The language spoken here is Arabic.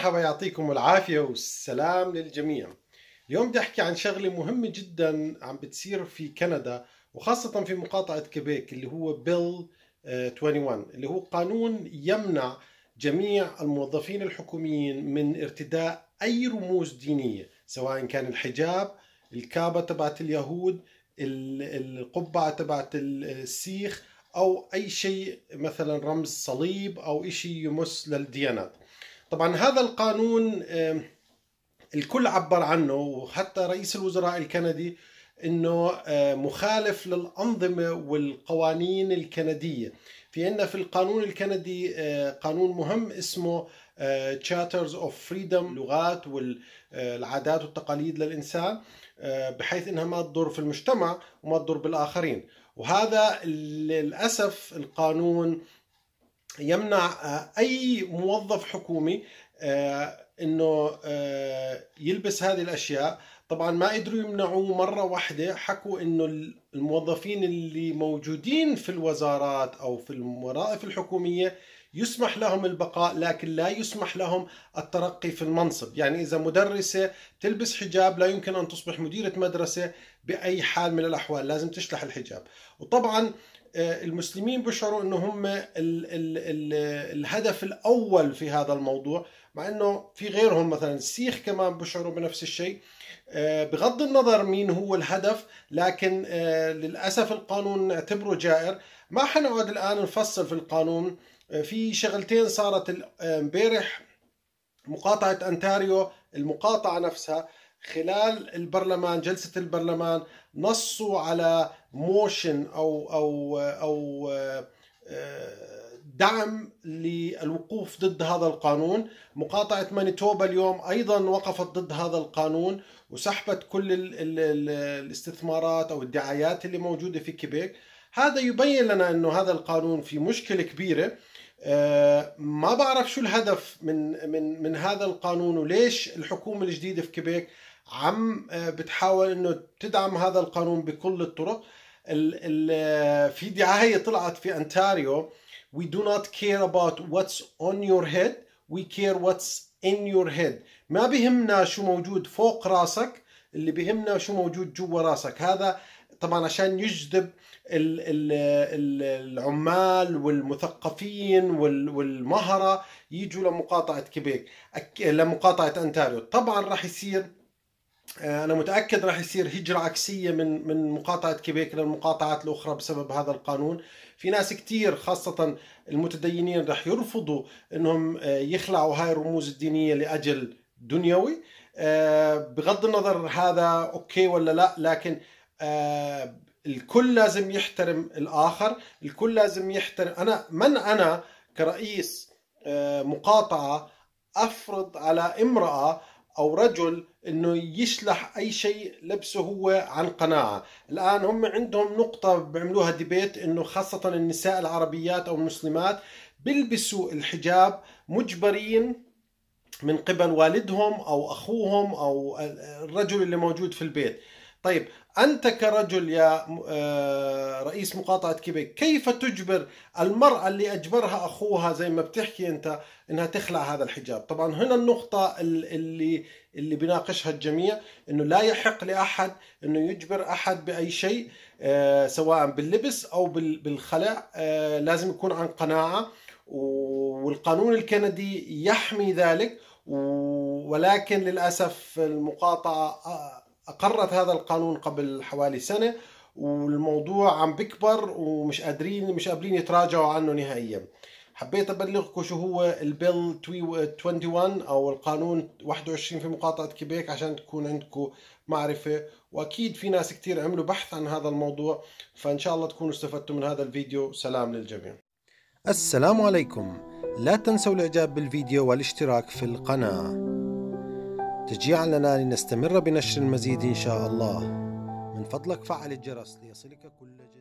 مرحبا يعطيكم العافية والسلام للجميع اليوم بدي أحكي عن شغلة مهمة جدا عم بتصير في كندا وخاصة في مقاطعة كيبيك اللي هو بيل 21 آه، اللي هو قانون يمنع جميع الموظفين الحكوميين من ارتداء أي رموز دينية سواء كان الحجاب الكابة تبعت اليهود القبعة تبعت السيخ أو أي شيء مثلا رمز صليب أو شيء يمس للديانات طبعا هذا القانون الكل عبر عنه وحتى رئيس الوزراء الكندي انه آه، مخالف للانظمه والقوانين الكنديه في عندنا في القانون الكندي آه، قانون مهم اسمه تشاترز اوف فريدم لغات والعادات آه، والتقاليد للانسان بحيث انها ما تضر في المجتمع وما تضر بالاخرين وهذا للاسف القانون يمنع آه، اي موظف حكومي آه، انه آه، يلبس هذه الاشياء طبعا ما قدروا يمنعوه مره واحده حكوا انه الموظفين اللي موجودين في الوزارات او في الوظائف الحكوميه يسمح لهم البقاء لكن لا يسمح لهم الترقي في المنصب يعني اذا مدرسه تلبس حجاب لا يمكن ان تصبح مديره مدرسه باي حال من الاحوال لازم تشلح الحجاب وطبعا آه، المسلمين بيشعروا انه هم ال ال ال الهدف الاول في هذا الموضوع مع انه في غيرهم مثلا السيخ كمان بيشعروا بنفس الشيء آه، بغض النظر مين هو الهدف لكن آه، للاسف القانون اعتبره جائر ما حنقعد الان نفصل في القانون في شغلتين صارت امبارح مقاطعه انتاريو المقاطعه نفسها خلال البرلمان جلسة البرلمان نصوا على موشن أو أو أو آه، دعم للوقوف ضد هذا القانون مقاطعة مانيتوبا اليوم أيضا وقفت ضد هذا القانون وسحبت كل الاستثمارات أو الدعايات اللي موجودة في كيبيك هذا يبين لنا أنه هذا القانون في مشكلة كبيرة آه، ما بعرف شو الهدف من من من هذا القانون وليش الحكومه الجديده في كيبيك عم آه، بتحاول انه تدعم هذا القانون بكل الطرق الـ الـ آه، في دعايه طلعت في انتاريو وي دو نوت كير اباوت واتس اون يور هيد وي كير واتس ان يور هيد ما بهمنا شو موجود فوق راسك اللي بهمنا شو موجود جوا راسك هذا طبعا عشان يجذب العمال والمثقفين والمهرة يجوا لمقاطعة كيبيك لمقاطعة أنتاريو طبعا راح يصير آه، أنا متأكد راح يصير هجرة عكسية من من مقاطعة كيبيك للمقاطعات الأخرى بسبب هذا القانون في ناس كتير خاصة المتدينين راح يرفضوا أنهم آه، يخلعوا هاي الرموز الدينية لأجل دنيوي آه، بغض النظر هذا أوكي ولا لا لكن آه، الكل لازم يحترم الآخر الكل لازم يحترم أنا من أنا كرئيس آه، مقاطعة أفرض على امرأة أو رجل أنه يشلح أي شيء لبسه هو عن قناعة الآن هم عندهم نقطة بيعملوها ديبيت أنه خاصة النساء العربيات أو المسلمات بيلبسوا الحجاب مجبرين من قبل والدهم أو أخوهم أو الرجل اللي موجود في البيت طيب أنت كرجل يا آه، رئيس مقاطعة كيبيك كيف تجبر المرأة اللي أجبرها أخوها زي ما بتحكي أنت أنها تخلع هذا الحجاب طبعا هنا النقطة اللي اللي بناقشها الجميع أنه لا يحق لأحد أنه يجبر أحد بأي شيء آه، سواء باللبس أو بالخلع آه، لازم يكون عن قناعة والقانون الكندي يحمي ذلك ولكن للأسف المقاطعة أقرت هذا القانون قبل حوالي سنة والموضوع عم بكبر ومش قادرين مش قابلين يتراجعوا عنه نهائيا حبيت ابلغكم شو هو البيل 21 او القانون 21 في مقاطعه كيبيك عشان تكون عندكم معرفه واكيد في ناس كثير عملوا بحث عن هذا الموضوع فان شاء الله تكونوا استفدتوا من هذا الفيديو سلام للجميع السلام عليكم لا تنسوا الاعجاب بالفيديو والاشتراك في القناه تشجيعا لنا لنستمر بنشر المزيد إن شاء الله من فضلك فعل الجرس ليصلك كل جديد